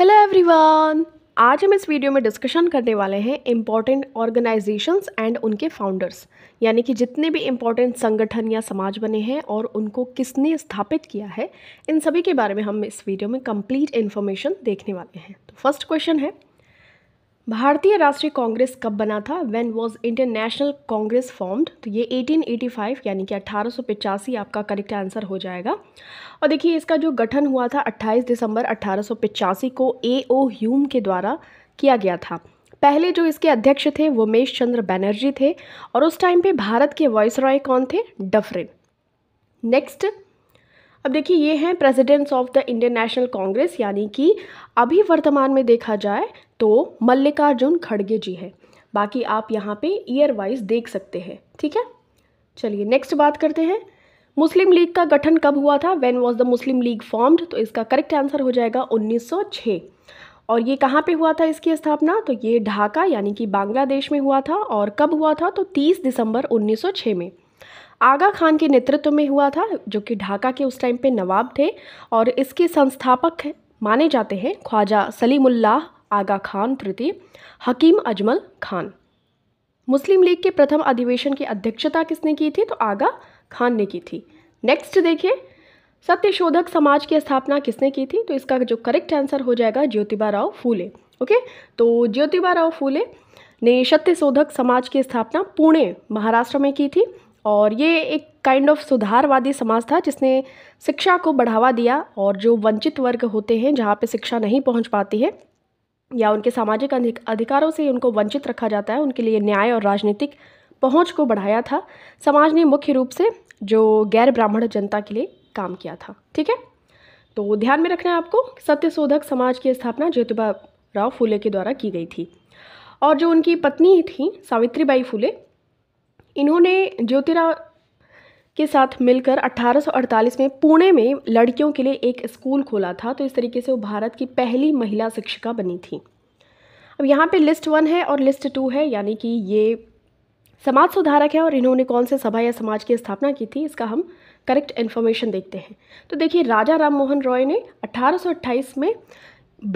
Hello everyone आज हम इस वीडियो में डिस्कशन करने वाले हैं इम्पॉर्टेंट ऑर्गेनाइजेशंस एंड उनके फाउंडर्स यानी कि जितने भी इम्पॉर्टेंट संगठन या समाज बने हैं और उनको किसने स्थापित किया है इन सभी के बारे में हम इस वीडियो में कंप्लीट इन्फॉर्मेशन देखने वाले हैं तो फर्स्ट क्वेश्चन है भारतीय राष्ट्रीय कांग्रेस कब बना था was Indian international Congress formed तो ये 1885 यानी कि अट्ठारह आपका करेक्ट आंसर हो जाएगा और देखिए इसका जो गठन हुआ था 28 दिसंबर अट्ठारह को ए ओ ह्यूम के द्वारा किया गया था पहले जो इसके अध्यक्ष थे वो मेश चंद्र बैनर्जी थे और उस टाइम पे भारत के वॉइस रॉय कौन थे डफरिन नेक्स्ट अब देखिए ये हैं presidents of the Indian national Congress यानी कि अभी वर्तमान में देखा जाए तो मल्लिकार्जुन खड़गे जी हैं बाकी आप यहाँ पे ईयर वाइज देख सकते हैं ठीक है चलिए नेक्स्ट बात करते हैं मुस्लिम लीग का गठन कब हुआ था when was the Muslim League formed तो इसका करेक्ट आंसर हो जाएगा 1906 और ये कहाँ पे हुआ था इसकी स्थापना तो ये ढाका यानी कि बांग्लादेश में हुआ था और कब हुआ था तो 30 दिसंबर 1906 में आगा खान के नेतृत्व में हुआ था जो कि ढाका के उस टाइम पे नवाब थे और इसके संस्थापक माने जाते हैं ख्वाजा सलीमुल्लाह आगा खान तृतीय हकीम अजमल खान मुस्लिम लीग के प्रथम अधिवेशन की अध्यक्षता किसने की थी तो आगा खान ने की थी नेक्स्ट देखिए सत्यशोधक समाज की स्थापना किसने की थी तो इसका जो करेक्ट आंसर हो जाएगा ज्योतिबा राव फूले ओके तो ज्योतिबा राव फूले ने सत्यशोधक समाज की स्थापना पुणे महाराष्ट्र में की थी और ये एक काइंड ऑफ सुधारवादी समाज था जिसने शिक्षा को बढ़ावा दिया और जो वंचित वर्ग होते हैं जहाँ पे शिक्षा नहीं पहुँच पाती है या उनके सामाजिक अधिकारों से उनको वंचित रखा जाता है उनके लिए न्याय और राजनीतिक पहुँच को बढ़ाया था समाज ने मुख्य रूप से जो गैर ब्राह्मण जनता के लिए काम किया था ठीक है तो ध्यान में रखना है आपको सत्यशोधक समाज की स्थापना ज्योतिबा राव फूले के द्वारा की गई थी और जो उनकी पत्नी थी सावित्रीबाई फूले इन्होंने ज्योतिरा के साथ मिलकर 1848 में पुणे में लड़कियों के लिए एक स्कूल खोला था तो इस तरीके से वो भारत की पहली महिला शिक्षिका बनी थी अब यहाँ पे लिस्ट वन है और लिस्ट टू है यानी कि ये समाज सुधारक है और इन्होंने कौन से सभा या समाज की स्थापना की थी इसका हम करेक्ट इन्फॉर्मेशन देखते हैं तो देखिए राजा राम मोहन रॉय ने 1828 में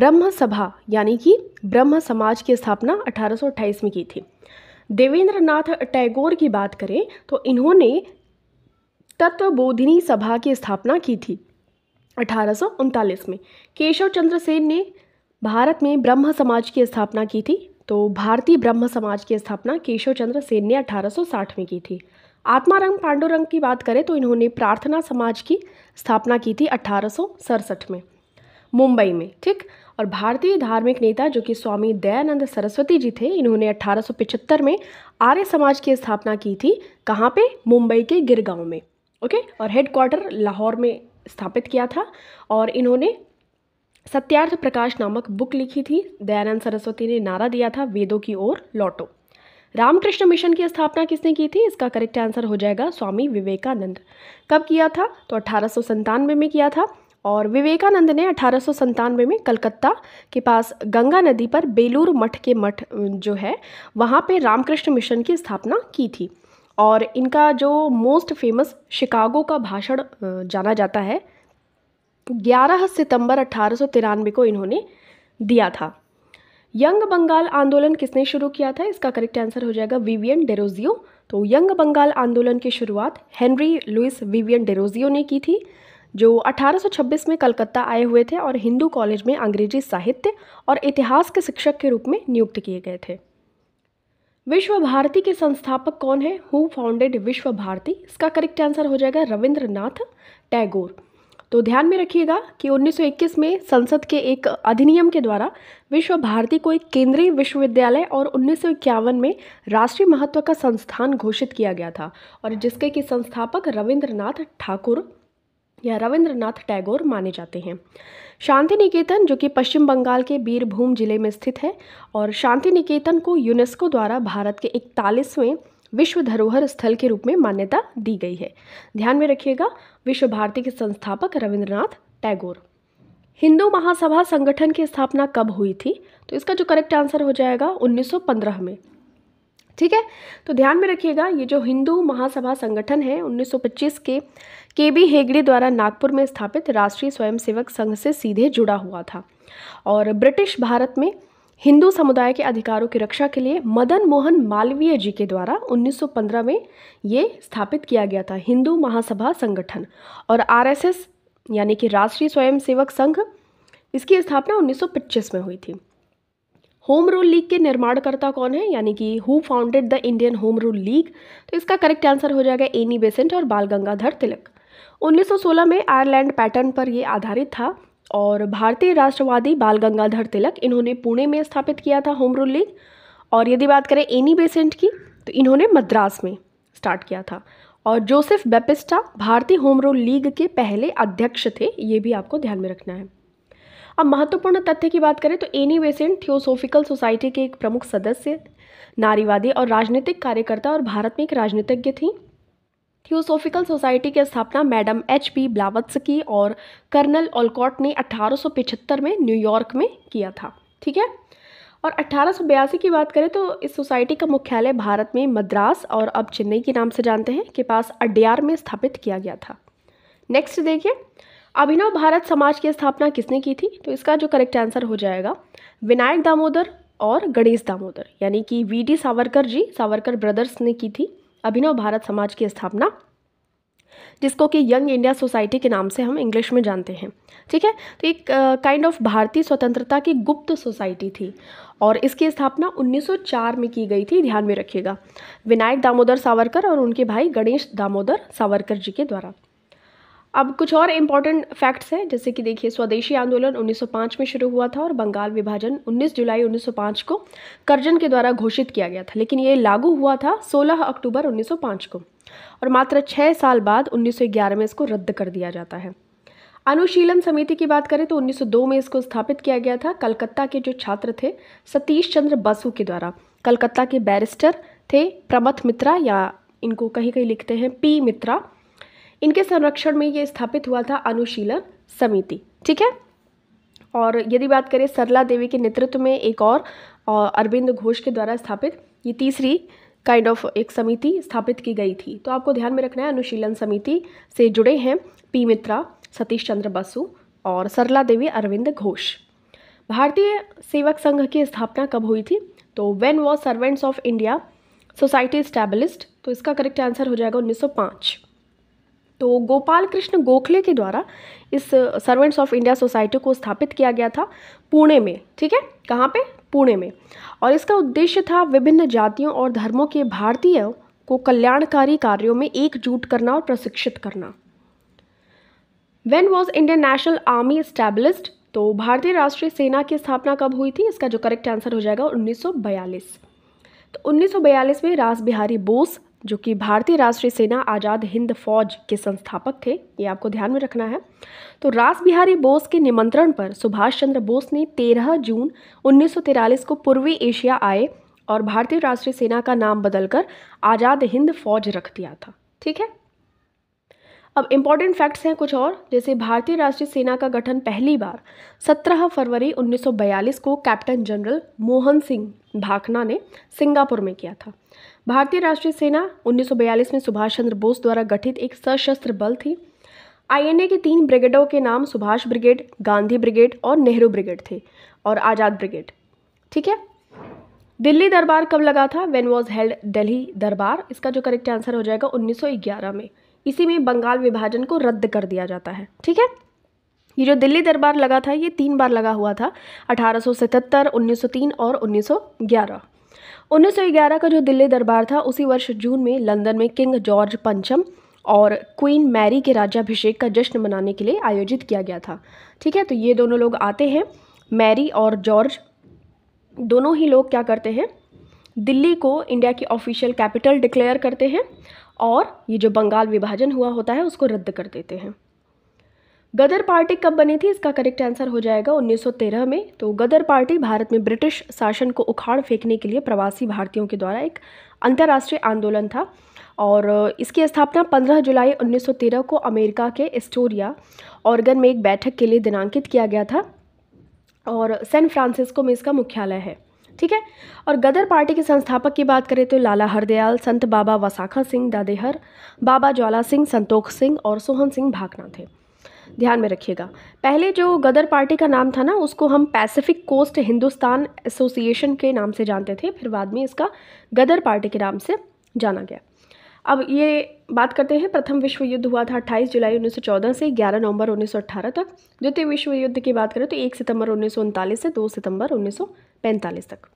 ब्रह्म सभा यानी कि ब्रह्म समाज की स्थापना 1828 में की थी देवेंद्र नाथ टैगोर की बात करें तो इन्होंने तत्वबोधिनी सभा की स्थापना की थी अठारह में केशव चंद्र सेन ने भारत में ब्रह्म समाज की स्थापना की थी तो भारतीय ब्रह्म समाज की स्थापना केशव चंद्र सेन ने 1860 में की थी आत्मारंग पांडुरंग की बात करें तो इन्होंने प्रार्थना समाज की स्थापना की थी अठारह में मुंबई में ठीक और भारतीय धार्मिक नेता जो कि स्वामी दयानंद सरस्वती जी थे इन्होंने 1875 में आर्य समाज की स्थापना की थी कहाँ पे मुंबई के गिरगांव में ओके और हेडक्वार्टर लाहौर में स्थापित किया था और इन्होंने सत्यार्थ प्रकाश नामक बुक लिखी थी दयानंद सरस्वती ने नारा दिया था वेदों की ओर लौटो रामकृष्ण मिशन की स्थापना किसने की थी इसका करेक्ट आंसर हो जाएगा स्वामी विवेकानंद कब किया था तो अठारह में किया था और विवेकानंद ने अठारह में कलकत्ता के पास गंगा नदी पर बेलूर मठ के मठ जो है वहाँ पे रामकृष्ण मिशन की स्थापना की थी और इनका जो मोस्ट फेमस शिकागो का भाषण जाना जाता है 11 सितंबर अठारह को इन्होंने दिया था यंग बंगाल आंदोलन किसने शुरू किया था इसका करेक्ट आंसर हो जाएगा विवियन डेरोजियो तो यंग बंगाल आंदोलन की शुरुआत हेनरी लुइस विवियन डेरोजियो ने की थी जो 1826 में कलकत्ता आए हुए थे और हिंदू कॉलेज में अंग्रेजी साहित्य और इतिहास के शिक्षक के रूप में नियुक्त किए गए थे विश्व भारती के संस्थापक कौन है हु फाउंडेड विश्व भारती इसका करेक्ट आंसर हो जाएगा रविंद्रनाथ टैगोर तो ध्यान में रखिएगा कि 1921 में संसद के एक अधिनियम के द्वारा विश्व भारती को एक केंद्रीय विश्वविद्यालय और उन्नीस में राष्ट्रीय महत्व का संस्थान घोषित किया गया था और जिसके कि संस्थापक रविंद्रनाथ ठाकुर या रविंद्रनाथ टैगोर माने जाते हैं शांति निकेतन जो कि पश्चिम बंगाल के बीरभूम जिले में स्थित है और शांति निकेतन को यूनेस्को द्वारा भारत के इकतालीसवें विश्व धरोहर स्थल के रूप में मान्यता दी गई है ध्यान में रखिएगा विश्व भारती के संस्थापक रविंद्रनाथ टैगोर हिंदू महासभा संगठन की स्थापना कब हुई थी तो इसका जो करेक्ट आंसर हो जाएगा 1915 में ठीक है तो ध्यान में रखिएगा ये जो हिंदू महासभा संगठन है 1925 के के बी हेगड़े द्वारा नागपुर में स्थापित राष्ट्रीय स्वयंसेवक संघ से सीधे जुड़ा हुआ था और ब्रिटिश भारत में हिंदू समुदाय के अधिकारों की रक्षा के लिए मदन मोहन मालवीय जी के द्वारा 1915 में ये स्थापित किया गया था हिंदू महासभा संगठन और आरएसएस यानी कि राष्ट्रीय स्वयंसेवक संघ इसकी स्थापना 1925 में हुई थी होम रूल लीग के निर्माणकर्ता कौन है यानी कि who founded the Indian Home Rule League तो इसका करेक्ट आंसर हो जाएगा एनी बेसेंट और बाल गंगाधर तिलक 1916 में आयरलैंड पैटर्न पर ये आधारित था और भारतीय राष्ट्रवादी बाल गंगाधर तिलक इन्होंने पुणे में स्थापित किया था होम रूल लीग और यदि बात करें एनी बेसेंट की तो इन्होंने मद्रास में स्टार्ट किया था और जोसेफ बेपिस्टा भारतीय होम रूल लीग के पहले अध्यक्ष थे ये भी आपको ध्यान में रखना है अब महत्वपूर्ण तथ्य की बात करें तो एनी बेसेंट थियोसोफिकल सोसाइटी के एक प्रमुख सदस्य नारीवादी और राजनीतिक कार्यकर्ता और भारत में एक राजनीतिज्ञ थी थियोसोफिकल सोसाइटी की स्थापना मैडम एच पी की और कर्नल ओलकॉट ने 1875 में न्यूयॉर्क में किया था ठीक है और अट्ठारह की बात करें तो इस सोसाइटी का मुख्यालय भारत में मद्रास और अब चेन्नई के नाम से जानते हैं के पास अड्यार में स्थापित किया गया था नेक्स्ट देखिए अभिनव भारत समाज की स्थापना किसने की थी तो इसका जो करेक्ट आंसर हो जाएगा विनायक दामोदर और गणेश दामोदर यानी कि V D Savarkar ji Savarkar brothers ने की थी अभिनव भारत समाज की स्थापना जिसको कि यंग इंडिया सोसाइटी के नाम से हम इंग्लिश में जानते हैं ठीक है तो एक काइंड ऑफ भारतीय स्वतंत्रता की गुप्त सोसाइटी थी और इसकी स्थापना 1904 में की गई थी ध्यान में रखिएगा विनायक दामोदर सावरकर और उनके भाई गणेश दामोदर सावरकर जी के द्वारा अब कुछ और इम्पॉर्टेंट फैक्ट्स हैं जैसे कि देखिए स्वदेशी आंदोलन 1905 में शुरू हुआ था और बंगाल विभाजन 19 जुलाई 1905 को करजन के द्वारा घोषित किया गया था लेकिन ये लागू हुआ था 16 अक्टूबर 1905 को और मात्र छः साल बाद 1911 में इसको रद्द कर दिया जाता है अनुशीलन समिति की बात करें तो 1902 में इसको स्थापित किया गया था कलकत्ता के जो छात्र थे सतीश चंद्र बसु के द्वारा कलकत्ता के बैरिस्टर थे प्रमथ मित्रा या इनको कहीं कहीं लिखते हैं पी मित्रा इनके संरक्षण में ये स्थापित हुआ था अनुशीलन समिति ठीक है और यदि बात करें सरला देवी के नेतृत्व में एक और, अरविंद घोष के द्वारा स्थापित ये तीसरी काइंड kind ऑफ of एक समिति स्थापित की गई थी तो आपको ध्यान में रखना है अनुशीलन समिति से जुड़े हैं पी मित्रा सतीश चंद्र बसु और सरला देवी अरविंद घोष भारतीय सेवक संघ की स्थापना कब हुई थी तो when was Servants of India Society established तो इसका करेक्ट आंसर हो जाएगा 1905 तो गोपाल कृष्ण गोखले के द्वारा इस सर्वेंट्स ऑफ इंडिया सोसाइटी को स्थापित किया गया था पुणे में ठीक है कहाँ पे पुणे में और इसका उद्देश्य था विभिन्न जातियों और धर्मों के भारतीयों को कल्याणकारी कार्यों में एकजुट करना और प्रशिक्षित करना when was Indian National Army established तो भारतीय राष्ट्रीय सेना की स्थापना कब हुई थी इसका जो करेक्ट आंसर हो जाएगा उन्नीस तो 1942 में रास बिहारी बोस जो कि भारतीय राष्ट्रीय सेना आज़ाद हिंद फौज के संस्थापक थे ये आपको ध्यान में रखना है तो रास बिहारी बोस के निमंत्रण पर सुभाष चंद्र बोस ने 13 जून उन्नीस को पूर्वी एशिया आए और भारतीय राष्ट्रीय सेना का नाम बदलकर आज़ाद हिंद फौज रख दिया था ठीक है अब इम्पॉर्टेंट फैक्ट्स हैं कुछ और जैसे भारतीय राष्ट्रीय सेना का गठन पहली बार 17 फरवरी 1942 को कैप्टन जनरल मोहन सिंह भाखना ने सिंगापुर में किया था भारतीय राष्ट्रीय सेना 1942 में सुभाष चंद्र बोस द्वारा गठित एक सशस्त्र बल थी आईएनए के तीन ब्रिगेडों के नाम सुभाष ब्रिगेड गांधी ब्रिगेड और नेहरू ब्रिगेड थे और आज़ाद ब्रिगेड ठीक है दिल्ली दरबार कब लगा था वेन वॉज हेल्ड दिल्ली दरबार इसका जो करेक्ट आंसर हो जाएगा 1911 में इसी में बंगाल विभाजन को रद्द कर दिया जाता है ठीक है ये जो दिल्ली दरबार लगा था ये तीन बार लगा हुआ था 1877, 1903 और 1911 1911 का जो दिल्ली दरबार था उसी वर्ष जून में लंदन में किंग जॉर्ज पंचम और क्वीन मैरी के राज्याभिषेक का जश्न मनाने के लिए आयोजित किया गया था ठीक है तो ये दोनों लोग आते हैं मैरी और जॉर्ज दोनों ही लोग क्या करते हैं दिल्ली को इंडिया की ऑफिशियल कैपिटल डिक्लेयर करते हैं और ये जो बंगाल विभाजन हुआ होता है उसको रद्द कर देते हैं गदर पार्टी कब बनी थी इसका करेक्ट आंसर हो जाएगा 1913 में तो गदर पार्टी भारत में ब्रिटिश शासन को उखाड़ फेंकने के लिए प्रवासी भारतीयों के द्वारा एक अंतर्राष्ट्रीय आंदोलन था और इसकी स्थापना 15 जुलाई 1913 को अमेरिका के एस्टोरिया ऑर्गन में एक बैठक के लिए दिनांकित किया गया था और सैन फ्रांसिस्को में इसका मुख्यालय है ठीक है और गदर पार्टी के संस्थापक की बात करें तो लाला हरदयाल संत बाबा वसाखा सिंह दादेहर बाबा ज्वाला सिंह संतोख सिंह और सोहन सिंह भाकना थे ध्यान में रखिएगा पहले जो गदर पार्टी का नाम था ना उसको हम पैसिफिक कोस्ट हिंदुस्तान एसोसिएशन के नाम से जानते थे फिर बाद में इसका गदर पार्टी के नाम से जाना गया अब ये बात करते हैं प्रथम विश्व युद्ध हुआ था 28 जुलाई 1914 से 11 नवंबर 1918 तक द्वितीय विश्व युद्ध की बात करें तो 1 सितंबर उन्नीस से 2 सितंबर 1945 तक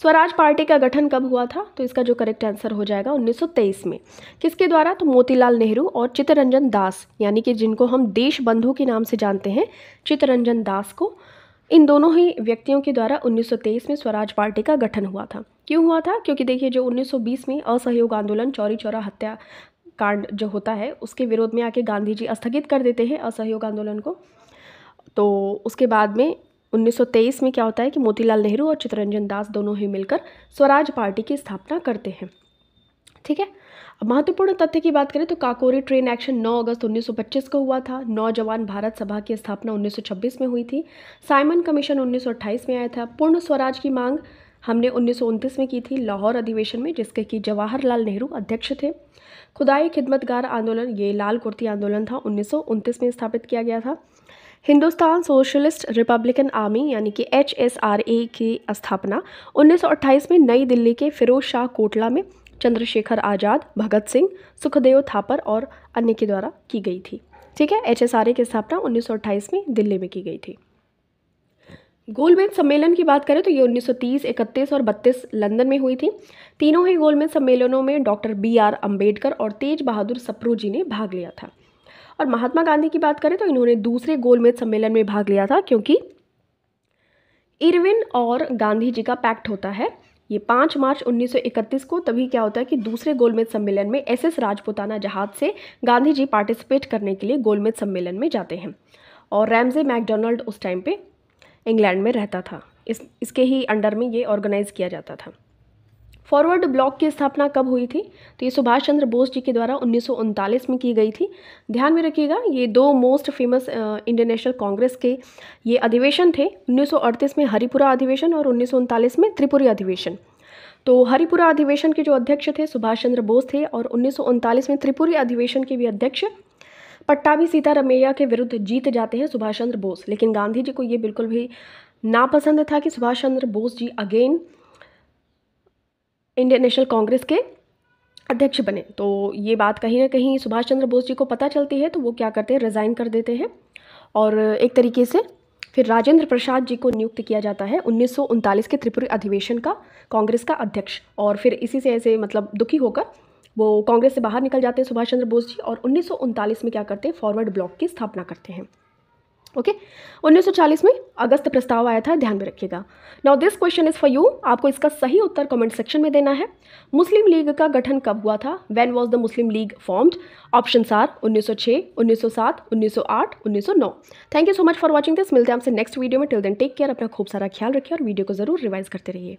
स्वराज पार्टी का गठन कब हुआ था तो इसका जो करेक्ट आंसर हो जाएगा 1923 में किसके द्वारा तो मोतीलाल नेहरू और चित्तरंजन दास यानी कि जिनको हम देश बंधु के नाम से जानते हैं चित्तरंजन दास को इन दोनों ही व्यक्तियों के द्वारा 1923 में स्वराज पार्टी का गठन हुआ था क्यों हुआ था क्योंकि देखिए जो उन्नीस में असहयोग आंदोलन चौरी चौरा हत्याकांड जो होता है उसके विरोध में आके गांधी जी स्थगित कर देते हैं असहयोग आंदोलन को तो उसके बाद में 1923 में क्या होता है कि मोतीलाल नेहरू और चित्तरंजन दास दोनों ही मिलकर स्वराज पार्टी की स्थापना करते हैं ठीक है अब महत्वपूर्ण तथ्य की बात करें तो काकोरी ट्रेन एक्शन 9 अगस्त 1925 को हुआ था नौजवान भारत सभा की स्थापना 1926 में हुई थी साइमन कमीशन 1928 में आया था पूर्ण स्वराज की मांग हमने उन्नीस में की थी लाहौर अधिवेशन में जिसके कि जवाहरलाल नेहरू अध्यक्ष थे खुदाई खिदमतगार आंदोलन ये लाल कुर्ती आंदोलन था उन्नीस में स्थापित किया गया था हिंदुस्तान सोशलिस्ट रिपब्लिकन आर्मी यानी कि एच की स्थापना 1928 में नई दिल्ली के फिरोज शाह कोटला में चंद्रशेखर आज़ाद भगत सिंह सुखदेव थापर और अन्य के द्वारा की गई थी ठीक है एच की स्थापना 1928 में दिल्ली में की गई थी गोलमेज सम्मेलन की बात करें तो ये 1930, 31 और 32 लंदन में हुई थी तीनों ही गोलमेज सम्मेलनों में डॉक्टर बी आर अम्बेडकर और तेज बहादुर सप्रू जी ने भाग लिया था और महात्मा गांधी की बात करें तो इन्होंने दूसरे गोलमेज सम्मेलन में भाग लिया था क्योंकि इरविन और गांधी जी का पैक्ट होता है ये पाँच मार्च 1931 को तभी क्या होता है कि दूसरे गोलमेज सम्मेलन में एस एस राजपुताना जहाज से गांधी जी पार्टिसिपेट करने के लिए गोलमेज सम्मेलन में जाते हैं और रैमजे मैकडोनल्ड उस टाइम पे इंग्लैंड में रहता था इस इसके ही अंडर में ये ऑर्गेनाइज़ किया जाता था फॉरवर्ड ब्लॉक की स्थापना कब हुई थी तो ये सुभाष चंद्र बोस जी के द्वारा उन्नीस में की गई थी ध्यान में रखिएगा ये दो most famous Indian national Congress के ये अधिवेशन थे 1938 में हरिपुरा अधिवेशन और उन्नीस में त्रिपुरी अधिवेशन तो हरिपुरा अधिवेशन के जो अध्यक्ष थे सुभाष चंद्र बोस थे और उन्नीस में त्रिपुरी अधिवेशन के भी अध्यक्ष पट्टाभी सीतारमैया के विरुद्ध जीत जाते हैं सुभाष चंद्र बोस लेकिन गांधी जी को ये बिल्कुल भी नापसंद था कि Subhash Chandra Bose ji again Indian national Congress के अध्यक्ष बने तो ये बात कहीं ना कहीं सुभाष चंद्र बोस जी को पता चलती है तो वो क्या करते हैं रिज़ाइन कर देते हैं और एक तरीके से फिर राजेंद्र प्रसाद जी को नियुक्त किया जाता है उन्नीस के त्रिपुरी अधिवेशन का कांग्रेस का अध्यक्ष और फिर इसी से ऐसे मतलब दुखी होकर वो कांग्रेस से बाहर निकल जाते हैं सुभाष चंद्र बोस जी और उन्नीस में क्या करते हैं फॉरवर्ड ब्लॉक की स्थापना करते हैं ओके okay? 1940 में अगस्त प्रस्ताव आया था ध्यान में रखिएगा now this question is for you आपको इसका सही उत्तर कमेंट सेक्शन में देना है मुस्लिम लीग का गठन कब हुआ था when was the Muslim League formed option are 1906, 1907, 1908, 1909 thank you so much for watching this मिलते हैं आपसे नेक्स्ट वीडियो में टिल देन टेक केयर अपना खूब सारा ख्याल रखिए और वीडियो को जरूर रिवाइज करते रहिए